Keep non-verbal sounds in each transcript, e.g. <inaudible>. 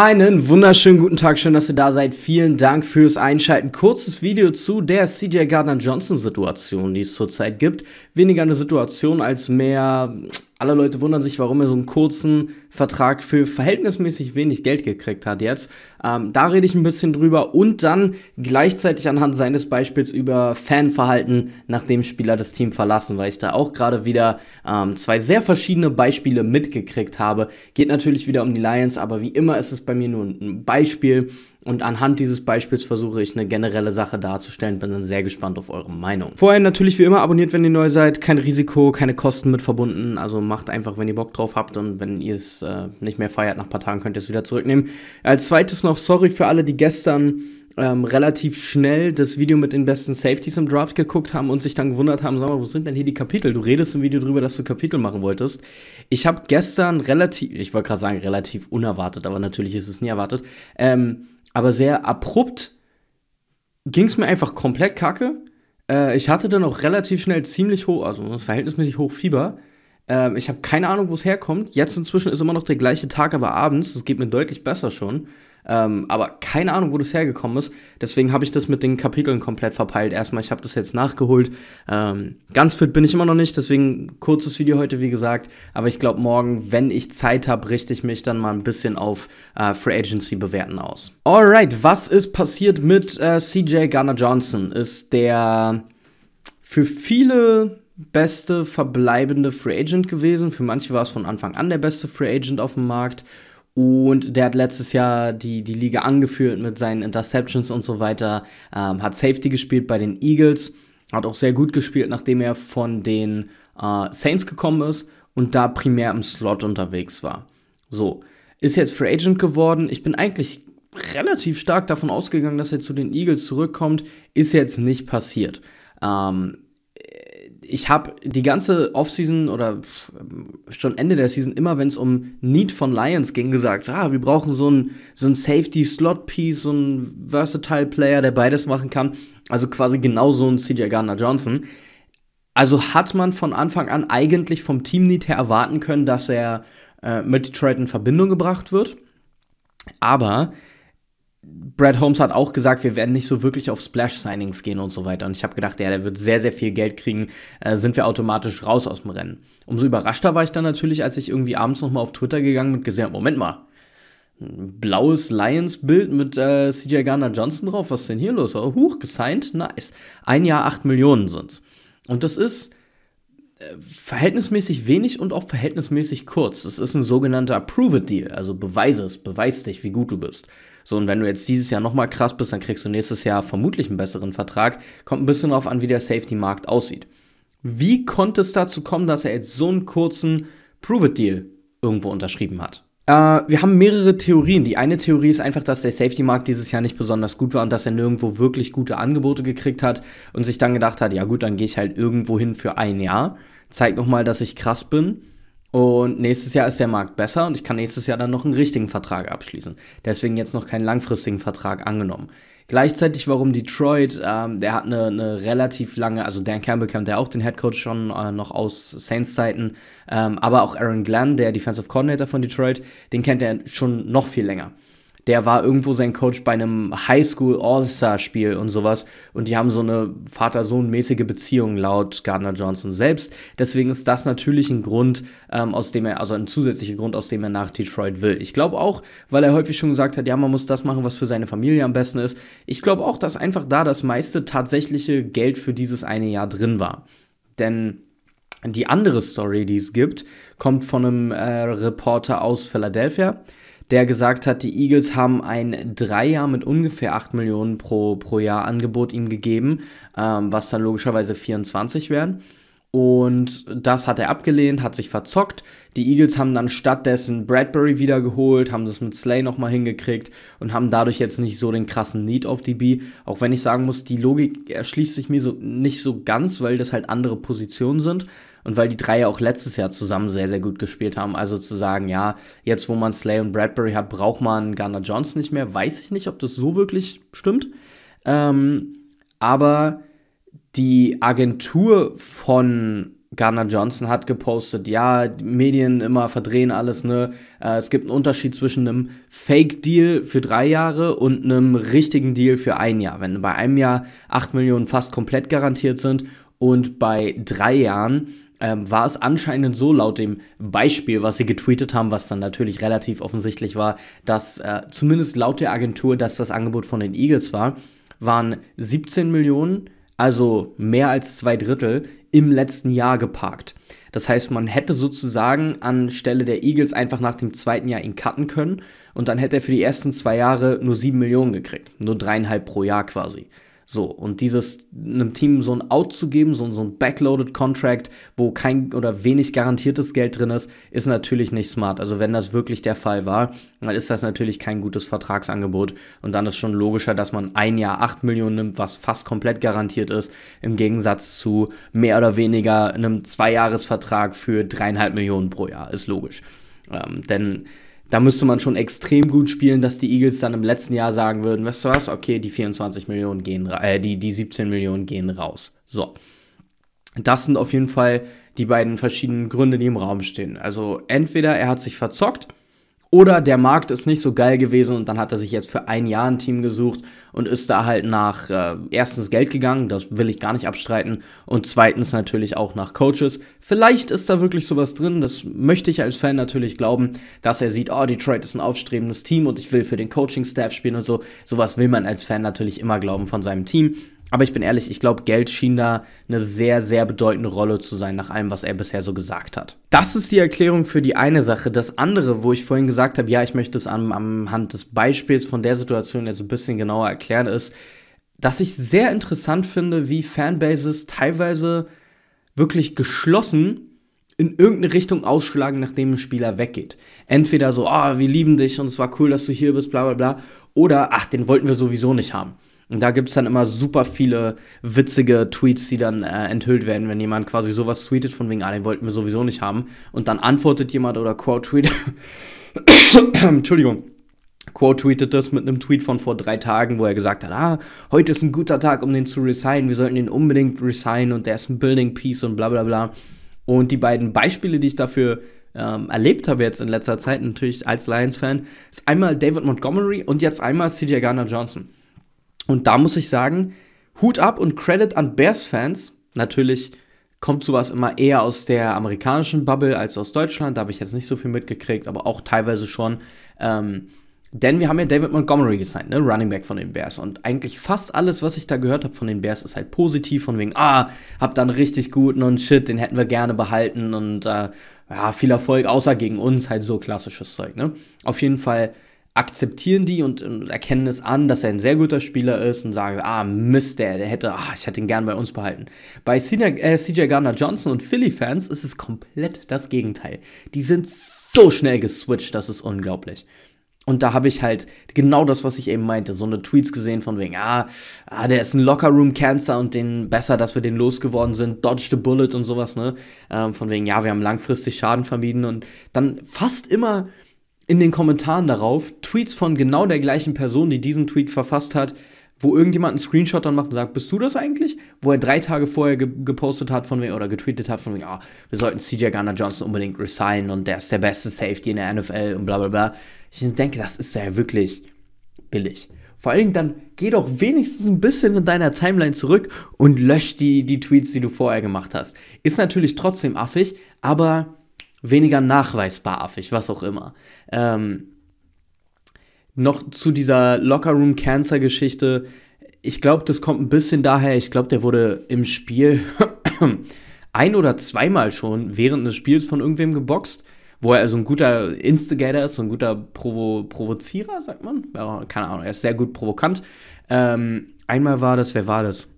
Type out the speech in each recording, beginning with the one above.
Einen wunderschönen guten Tag, schön, dass ihr da seid. Vielen Dank fürs Einschalten. Kurzes Video zu der CJ Gardner-Johnson-Situation, die es zurzeit gibt. Weniger eine Situation als mehr alle Leute wundern sich, warum er so einen kurzen Vertrag für verhältnismäßig wenig Geld gekriegt hat jetzt. Ähm, da rede ich ein bisschen drüber und dann gleichzeitig anhand seines Beispiels über Fanverhalten, nachdem Spieler das Team verlassen, weil ich da auch gerade wieder ähm, zwei sehr verschiedene Beispiele mitgekriegt habe. Geht natürlich wieder um die Lions, aber wie immer ist es bei mir nur ein Beispiel. Und anhand dieses Beispiels versuche ich eine generelle Sache darzustellen. Bin dann sehr gespannt auf eure Meinung. Vorher natürlich wie immer abonniert, wenn ihr neu seid. Kein Risiko, keine Kosten mit verbunden. Also macht einfach, wenn ihr Bock drauf habt und wenn ihr es äh, nicht mehr feiert nach ein paar Tagen, könnt ihr es wieder zurücknehmen. Als zweites noch, sorry für alle, die gestern ähm, relativ schnell das Video mit den besten Safeties im Draft geguckt haben und sich dann gewundert haben, sag mal, wo sind denn hier die Kapitel? Du redest im Video drüber, dass du Kapitel machen wolltest. Ich habe gestern relativ, ich wollte gerade sagen, relativ unerwartet, aber natürlich ist es nie erwartet, ähm, aber sehr abrupt ging es mir einfach komplett kacke. Äh, ich hatte dann auch relativ schnell ziemlich hoch, also verhältnismäßig hoch Fieber. Ähm, ich habe keine Ahnung, wo es herkommt. Jetzt inzwischen ist immer noch der gleiche Tag, aber abends. Es geht mir deutlich besser schon. Ähm, aber keine Ahnung, wo das hergekommen ist. Deswegen habe ich das mit den Kapiteln komplett verpeilt. Erstmal, ich habe das jetzt nachgeholt. Ähm, ganz fit bin ich immer noch nicht, deswegen kurzes Video heute, wie gesagt. Aber ich glaube, morgen, wenn ich Zeit habe, richte ich mich dann mal ein bisschen auf äh, Free Agency bewerten aus. Alright, was ist passiert mit äh, CJ Garner Johnson? Ist der für viele beste verbleibende Free Agent gewesen. Für manche war es von Anfang an der beste Free Agent auf dem Markt. Und der hat letztes Jahr die, die Liga angeführt mit seinen Interceptions und so weiter. Ähm, hat Safety gespielt bei den Eagles. Hat auch sehr gut gespielt, nachdem er von den äh, Saints gekommen ist und da primär im Slot unterwegs war. So, ist jetzt Free Agent geworden. Ich bin eigentlich relativ stark davon ausgegangen, dass er zu den Eagles zurückkommt. Ist jetzt nicht passiert. Ähm, ich habe die ganze Offseason oder ähm, schon Ende der Season immer, wenn es um Need von Lions ging, gesagt, ah, wir brauchen so einen so Safety-Slot-Piece, so einen Versatile-Player, der beides machen kann. Also quasi genau so ein CJ Gardner-Johnson. Also hat man von Anfang an eigentlich vom Team-Need her erwarten können, dass er äh, mit Detroit in Verbindung gebracht wird. Aber Brad Holmes hat auch gesagt, wir werden nicht so wirklich auf Splash-Signings gehen und so weiter. Und ich habe gedacht, ja, der wird sehr, sehr viel Geld kriegen, äh, sind wir automatisch raus aus dem Rennen. Umso überraschter war ich dann natürlich, als ich irgendwie abends nochmal auf Twitter gegangen und gesehen habe, Moment mal, ein blaues Lions-Bild mit äh, CJ Garner Johnson drauf, was ist denn hier los? Oh, huch, gesigned, nice. Ein Jahr, acht Millionen sind's. Und das ist verhältnismäßig wenig und auch verhältnismäßig kurz. Das ist ein sogenannter Prove-It-Deal, also beweise es, beweis dich, wie gut du bist. So, und wenn du jetzt dieses Jahr nochmal krass bist, dann kriegst du nächstes Jahr vermutlich einen besseren Vertrag. Kommt ein bisschen darauf an, wie der Safety-Markt aussieht. Wie konnte es dazu kommen, dass er jetzt so einen kurzen Prove-It-Deal irgendwo unterschrieben hat? Äh, wir haben mehrere Theorien. Die eine Theorie ist einfach, dass der Safety-Markt dieses Jahr nicht besonders gut war und dass er nirgendwo wirklich gute Angebote gekriegt hat und sich dann gedacht hat, ja gut, dann gehe ich halt irgendwo hin für ein Jahr. Zeig nochmal, dass ich krass bin. Und nächstes Jahr ist der Markt besser und ich kann nächstes Jahr dann noch einen richtigen Vertrag abschließen. Deswegen jetzt noch keinen langfristigen Vertrag angenommen. Gleichzeitig, warum Detroit, ähm, der hat eine, eine, relativ lange, also Dan Campbell kennt ja auch den Headcoach schon äh, noch aus Saints Zeiten, ähm, aber auch Aaron Glenn, der Defensive Coordinator von Detroit, den kennt er schon noch viel länger der war irgendwo sein Coach bei einem Highschool All-Star-Spiel und sowas. Und die haben so eine Vater-Sohn-mäßige Beziehung laut Gardner Johnson selbst. Deswegen ist das natürlich ein Grund, ähm, aus dem er, also ein zusätzlicher Grund, aus dem er nach Detroit will. Ich glaube auch, weil er häufig schon gesagt hat, ja, man muss das machen, was für seine Familie am besten ist. Ich glaube auch, dass einfach da das meiste tatsächliche Geld für dieses eine Jahr drin war. Denn die andere Story, die es gibt, kommt von einem äh, Reporter aus Philadelphia, der gesagt hat, die Eagles haben ein Dreijahr mit ungefähr 8 Millionen pro, pro Jahr Angebot ihm gegeben, ähm, was dann logischerweise 24 wären. Und das hat er abgelehnt, hat sich verzockt. Die Eagles haben dann stattdessen Bradbury wiedergeholt, haben das mit Slay nochmal hingekriegt und haben dadurch jetzt nicht so den krassen Need auf DB. Auch wenn ich sagen muss, die Logik erschließt sich mir so nicht so ganz, weil das halt andere Positionen sind und weil die drei ja auch letztes Jahr zusammen sehr, sehr gut gespielt haben. Also zu sagen, ja, jetzt wo man Slay und Bradbury hat, braucht man Gunnar Johnson nicht mehr, weiß ich nicht, ob das so wirklich stimmt. Ähm, aber die Agentur von Garner Johnson hat gepostet, ja, Medien immer verdrehen alles, ne? Äh, es gibt einen Unterschied zwischen einem Fake-Deal für drei Jahre und einem richtigen Deal für ein Jahr. Wenn bei einem Jahr 8 Millionen fast komplett garantiert sind und bei drei Jahren ähm, war es anscheinend so laut dem Beispiel, was sie getweetet haben, was dann natürlich relativ offensichtlich war, dass äh, zumindest laut der Agentur, dass das Angebot von den Eagles war, waren 17 Millionen also mehr als zwei Drittel, im letzten Jahr geparkt. Das heißt, man hätte sozusagen anstelle der Eagles einfach nach dem zweiten Jahr ihn cutten können und dann hätte er für die ersten zwei Jahre nur sieben Millionen gekriegt. Nur dreieinhalb pro Jahr quasi. So, und dieses einem Team so ein Out zu geben, so, so ein backloaded Contract, wo kein oder wenig garantiertes Geld drin ist, ist natürlich nicht smart. Also wenn das wirklich der Fall war, dann ist das natürlich kein gutes Vertragsangebot und dann ist schon logischer, dass man ein Jahr 8 Millionen nimmt, was fast komplett garantiert ist, im Gegensatz zu mehr oder weniger einem Zweijahresvertrag für dreieinhalb Millionen pro Jahr, ist logisch. Ähm, denn da müsste man schon extrem gut spielen, dass die Eagles dann im letzten Jahr sagen würden, weißt du was, okay, die 24 Millionen gehen, äh, die, die 17 Millionen gehen raus. So. Das sind auf jeden Fall die beiden verschiedenen Gründe, die im Raum stehen. Also entweder er hat sich verzockt, oder der Markt ist nicht so geil gewesen und dann hat er sich jetzt für ein Jahr ein Team gesucht und ist da halt nach äh, erstens Geld gegangen, das will ich gar nicht abstreiten, und zweitens natürlich auch nach Coaches. Vielleicht ist da wirklich sowas drin, das möchte ich als Fan natürlich glauben, dass er sieht, oh, Detroit ist ein aufstrebendes Team und ich will für den Coaching-Staff spielen und so. Sowas will man als Fan natürlich immer glauben von seinem Team. Aber ich bin ehrlich, ich glaube, Geld schien da eine sehr, sehr bedeutende Rolle zu sein, nach allem, was er bisher so gesagt hat. Das ist die Erklärung für die eine Sache. Das andere, wo ich vorhin gesagt habe, ja, ich möchte es am, am Hand des Beispiels von der Situation jetzt ein bisschen genauer erklären, ist, dass ich sehr interessant finde, wie Fanbases teilweise wirklich geschlossen in irgendeine Richtung ausschlagen, nachdem ein Spieler weggeht. Entweder so, ah, oh, wir lieben dich und es war cool, dass du hier bist, bla bla bla, oder ach, den wollten wir sowieso nicht haben. Und da gibt es dann immer super viele witzige Tweets, die dann äh, enthüllt werden, wenn jemand quasi sowas tweetet, von wegen, ah, den wollten wir sowieso nicht haben. Und dann antwortet jemand oder quote tweetet <coughs> Entschuldigung, quote-tweetet das mit einem Tweet von vor drei Tagen, wo er gesagt hat, ah, heute ist ein guter Tag, um den zu resignen, wir sollten den unbedingt resignen und der ist ein Building Piece und bla bla bla. Und die beiden Beispiele, die ich dafür ähm, erlebt habe jetzt in letzter Zeit, natürlich als Lions-Fan, ist einmal David Montgomery und jetzt einmal CJ Garner Johnson. Und da muss ich sagen, Hut ab und Credit an Bears-Fans. Natürlich kommt sowas immer eher aus der amerikanischen Bubble als aus Deutschland. Da habe ich jetzt nicht so viel mitgekriegt, aber auch teilweise schon. Ähm, denn wir haben ja David Montgomery gesigned, ne? Running Back von den Bears. Und eigentlich fast alles, was ich da gehört habe von den Bears, ist halt positiv. Von wegen, ah, hab da einen richtig guten und shit, den hätten wir gerne behalten. Und äh, ja, viel Erfolg, außer gegen uns, halt so klassisches Zeug, ne? Auf jeden Fall akzeptieren die und, und, erkennen es an, dass er ein sehr guter Spieler ist und sagen, ah, Mist, der, der hätte, ah, ich hätte ihn gern bei uns behalten. Bei CJ, äh, Gardner Johnson und Philly-Fans ist es komplett das Gegenteil. Die sind so schnell geswitcht, das ist unglaublich. Und da habe ich halt genau das, was ich eben meinte, so eine Tweets gesehen von wegen, ah, ah der ist ein locker room cancer und den besser, dass wir den losgeworden sind, dodge the bullet und sowas, ne? Ähm, von wegen, ja, wir haben langfristig Schaden vermieden und dann fast immer in den Kommentaren darauf Tweets von genau der gleichen Person, die diesen Tweet verfasst hat, wo irgendjemand einen Screenshot dann macht und sagt, bist du das eigentlich? Wo er drei Tage vorher ge gepostet hat von mir oder getweetet hat von mir, ah, wir sollten CJ Garner Johnson unbedingt resignen und der ist der beste Safety in der NFL und bla bla bla. Ich denke, das ist ja wirklich billig. Vor allen Dingen dann geh doch wenigstens ein bisschen in deiner Timeline zurück und lösch die, die Tweets, die du vorher gemacht hast. Ist natürlich trotzdem affig, aber weniger nachweisbar affig, was auch immer. Ähm, noch zu dieser Locker Room cancer geschichte Ich glaube, das kommt ein bisschen daher. Ich glaube, der wurde im Spiel <coughs> ein oder zweimal schon während des Spiels von irgendwem geboxt, wo er also ein guter Instigator ist, so ein guter Provo Provozierer, sagt man. Ja, keine Ahnung, er ist sehr gut provokant. Ähm, einmal war das, wer war das?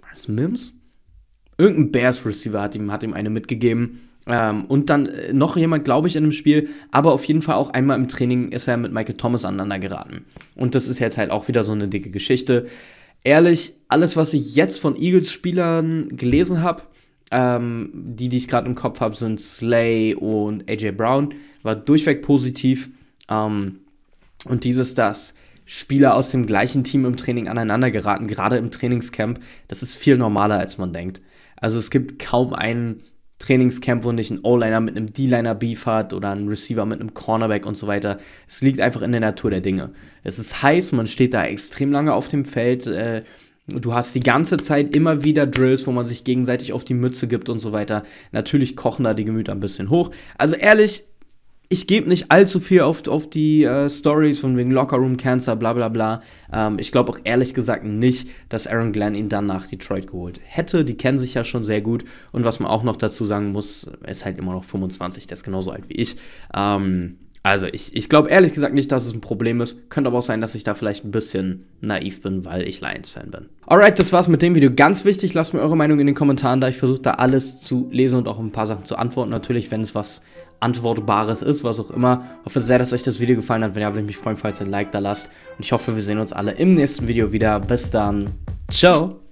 War das Mims? Irgendein Bears-Receiver hat ihm, hat ihm eine mitgegeben ähm, und dann äh, noch jemand, glaube ich, in dem Spiel. Aber auf jeden Fall auch einmal im Training ist er mit Michael Thomas aneinander geraten. Und das ist jetzt halt auch wieder so eine dicke Geschichte. Ehrlich, alles, was ich jetzt von Eagles-Spielern gelesen habe, ähm, die, die ich gerade im Kopf habe, sind Slay und AJ Brown, war durchweg positiv. Ähm, und dieses, dass Spieler aus dem gleichen Team im Training aneinander geraten, gerade im Trainingscamp, das ist viel normaler, als man denkt. Also es gibt kaum einen Trainingscamp, wo nicht ein O-Liner mit einem D-Liner Beef hat oder ein Receiver mit einem Cornerback und so weiter. Es liegt einfach in der Natur der Dinge. Es ist heiß, man steht da extrem lange auf dem Feld. Äh, du hast die ganze Zeit immer wieder Drills, wo man sich gegenseitig auf die Mütze gibt und so weiter. Natürlich kochen da die Gemüter ein bisschen hoch. Also ehrlich, ich gebe nicht allzu viel auf, auf die äh, Stories von wegen Lockerroom Cancer, bla bla bla. Ähm, ich glaube auch ehrlich gesagt nicht, dass Aaron Glenn ihn dann nach Detroit geholt hätte. Die kennen sich ja schon sehr gut. Und was man auch noch dazu sagen muss, er ist halt immer noch 25, der ist genauso alt wie ich. Ähm, also ich, ich glaube ehrlich gesagt nicht, dass es ein Problem ist. Könnte aber auch sein, dass ich da vielleicht ein bisschen naiv bin, weil ich Lions-Fan bin. Alright, das war's mit dem Video. Ganz wichtig, lasst mir eure Meinung in den Kommentaren da. Ich versuche da alles zu lesen und auch ein paar Sachen zu antworten. Natürlich, wenn es was Antwortbares ist, was auch immer. Hoffe sehr, dass euch das Video gefallen hat. Wenn ja, würde ich mich freuen, falls ihr ein Like da lasst. Und ich hoffe, wir sehen uns alle im nächsten Video wieder. Bis dann. Ciao.